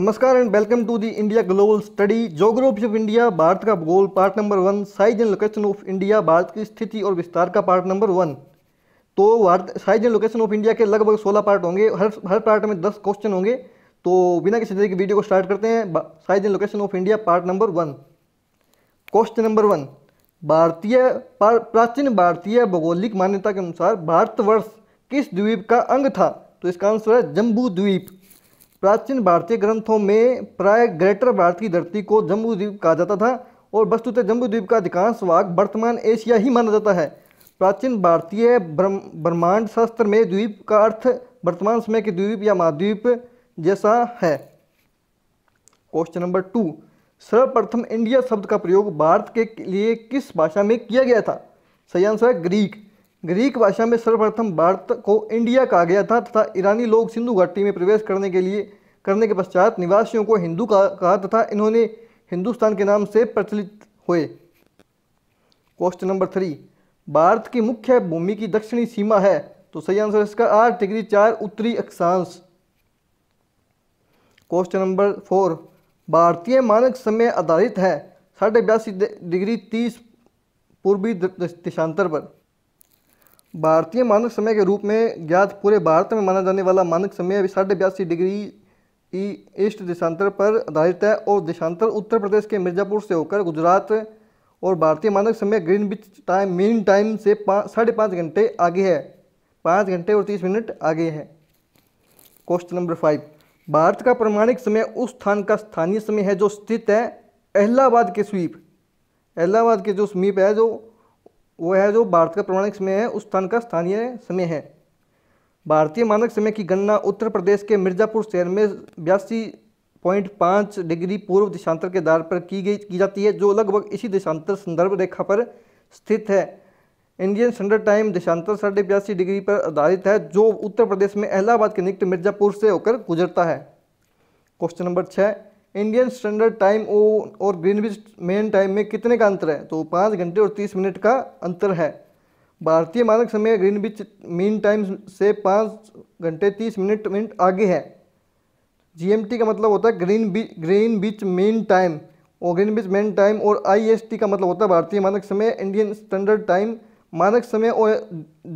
नमस्कार and welcome to the India global study geography of India Bharat का भूगोल part number one size and location of India Bharat की स्थिति और विस्तार का पार्ट नंबर वन तो Bharat size and location of India के लगभग सोलह पार्ट होंगे हर हर पार्ट में दस क्वेश्चन होंगे तो बिना किसी तरीके वीडियो को स्टार्ट करते हैं size and location of India part number one question number one भारतीय प्राचीन भारतीय भौगोलिक मान्यता के अनुसार भारतवर्ष किस द्वीप का अंग था तो इसका आंसर है जम्बू द्वीप प्राचीन भारतीय ग्रंथों में प्राय ग्रेटर भारत की धरती को द्वीप कहा जाता था और वस्तुतः जम्बूद्वीप का अधिकांश भाग वर्तमान एशिया ही माना जाता है प्राचीन भारतीय ब्रह्मांड शास्त्र में द्वीप का अर्थ वर्तमान समय के द्वीप या महाद्वीप जैसा है क्वेश्चन नंबर टू सर्वप्रथम इंडिया शब्द का प्रयोग भारत के लिए किस भाषा में किया गया था सही आंसर है ग्रीक ग्रीक भाषा में सर्वप्रथम भारत को इंडिया कहा गया था तथा ईरानी लोग सिंधु घाटी में प्रवेश करने के लिए करने के पश्चात निवासियों को हिंदू का कहा तथा इन्होंने हिंदुस्तान के नाम से प्रचलित हुए क्वेश्चन नंबर थ्री भारत की मुख्य भूमि की दक्षिणी सीमा है तो सही आंसर इसका आठ डिग्री चार उत्तरी अक्षांश क्वेश्चन नंबर फोर भारतीय मानक समय आधारित है साढ़े बयासी डिग्री तीस पूर्वी देशांतर पर भारतीय मानक समय के रूप में ज्ञात पूरे भारत में माना जाने वाला मानक समय साढ़े बयासी डिग्री ईस्ट देशांतर पर आधारित है और देशांतर उत्तर प्रदेश के मिर्ज़ापुर से होकर गुजरात और भारतीय मानक समय Greenwich time mean time से पाँच साढ़े पाँच घंटे आगे है पाँच घंटे और तीस मिनट आगे है क्वेश्चन नंबर फाइव भारत का प्रमाणिक समय उस स्थान का स्थानीय समय है जो स्थित है अहलाहाबाद के स्वीप अहलाहाबाद के जो समीप है जो वो है जो भारत का प्रमाणिक समय है उस स्थान का स्थानीय समय है भारतीय मानक समय की गणना उत्तर प्रदेश के मिर्ज़ापुर शहर में बयासी पॉइंट पाँच डिग्री पूर्व दिशांतर के आधार पर की गई की जाती है जो लगभग इसी दिशांतर संदर्भ रेखा पर स्थित है इंडियन स्टैंडर्ड टाइम दिशांतर साढ़े बयासी डिग्री पर आधारित है जो उत्तर प्रदेश में इलाहाबाद के निकट मिर्ज़ापुर से होकर गुजरता है क्वेश्चन नंबर छः इंडियन स्टैंडर्ड टाइम और ग्रीनविच मेन टाइम में कितने का अंतर है तो पाँच घंटे और तीस मिनट का अंतर है भारतीय मानक समय ग्रीनविच मीन टाइम से पाँच घंटे तीस मिनट मिनट आगे है जीएमटी का मतलब होता है ग्रीन बी ग्रीन बीच मेन टाइम और ग्रीन बीच मेन टाइम और आईएसटी का मतलब होता है भारतीय मानक समय इंडियन स्टैंडर्ड टाइम मानक समय और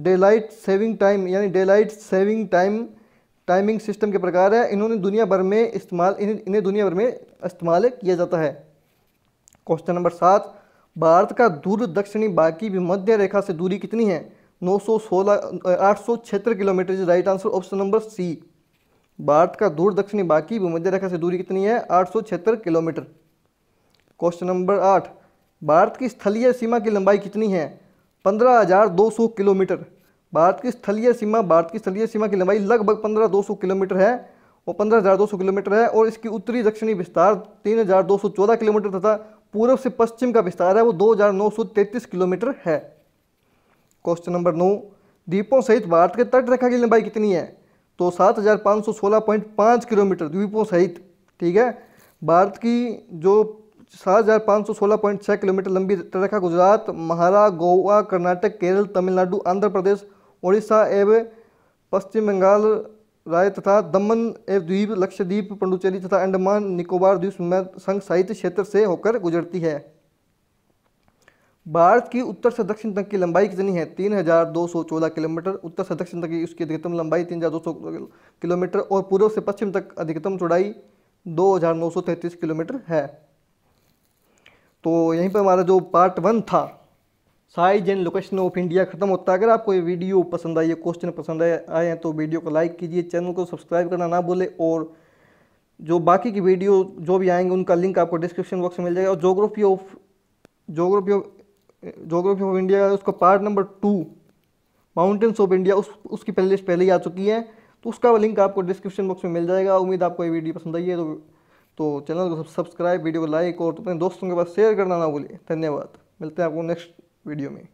डेलाइट सेविंग टाइम यानी daylight saving time timing system के प्रकार है इन्होंने दुनिया भर में इस्तेमाल इन्हें दुनिया भर में इस्तेमाल किया जाता है क्वेश्चन नंबर सात भारत का दूर दक्षिणी बाकी भी मध्य रेखा से दूरी कितनी है 916 876 kilometre is right answer option number C भारत का दूर दक्षिणी बाकी भी मध्य रेखा से दूरी कितनी है आठ किलोमीटर क्वेश्चन नंबर आठ भारत की स्थलीय सीमा की लंबाई कितनी है 15,200 किलोमीटर भारत की स्थलीय सीमा भारत की स्थलीय सीमा की लंबाई लगभग 15,200 किलोमीटर है वो 15,200 किलोमीटर है और इसकी उत्तरी दक्षिणी विस्तार 3,214 किलोमीटर तथा पूर्व से पश्चिम का विस्तार है वो 2,933 किलोमीटर है क्वेश्चन नंबर नौ द्वीपों सहित भारत के तट रेखा की लंबाई कितनी है तो 7,516.5 किलोमीटर द्वीपों सहित ठीक है भारत की जो 7,516.6 किलोमीटर लंबी तटरेखा गुजरात महाराष्ट्र गोवा कर्नाटक केरल तमिलनाडु आंध्र प्रदेश उड़ीसा एवं पश्चिम बंगाल राय तथा दमन एवं द्वीप लक्षद्वीप पंडुचेरी तथा अंडमान निकोबार द्वीप संघ साहित्य क्षेत्र से होकर गुजरती है भारत की उत्तर से दक्षिण तक की लंबाई कितनी है तीन हज़ार दो सौ चौदह किलोमीटर उत्तर से दक्षिण तक की उसकी अधिकतम लंबाई तीन हज़ार दो सौ किलोमीटर और पूर्व से पश्चिम तक अधिकतम चौड़ाई दो हज़ार नौ सौ तैंतीस किलोमीटर है तो यहीं पर हमारा जो पार्ट वन था size and location of India खत्म होता है अगर आपको ये वीडियो पसंद आई है क्वेश्चन पसंद आए हैं तो वीडियो को लाइक कीजिए चैनल को सब्सक्राइब करना ना भूले और जो बाकी की वीडियो जो भी आएंगे उनका लिंक आपको डिस्क्रिप्शन बॉक्स में मिल जाएगा और geography of geography of geography of India उसका part number two mountains of India उस उसकी पहले पहले ही आ चुकी है तो उसका लिंक आपको डिस्क्रिप्शन बॉक्स में मिल जाएगा उम्मीद आपको ये वीडियो पसंद आई है तो तो चैनल को सब्सक्राइब वीडियो को लाइक और अपने दोस्तों के पास शेयर करना ना भूलिए धन्यवाद मिलते हैं आपको नेक्स्ट वीडियो में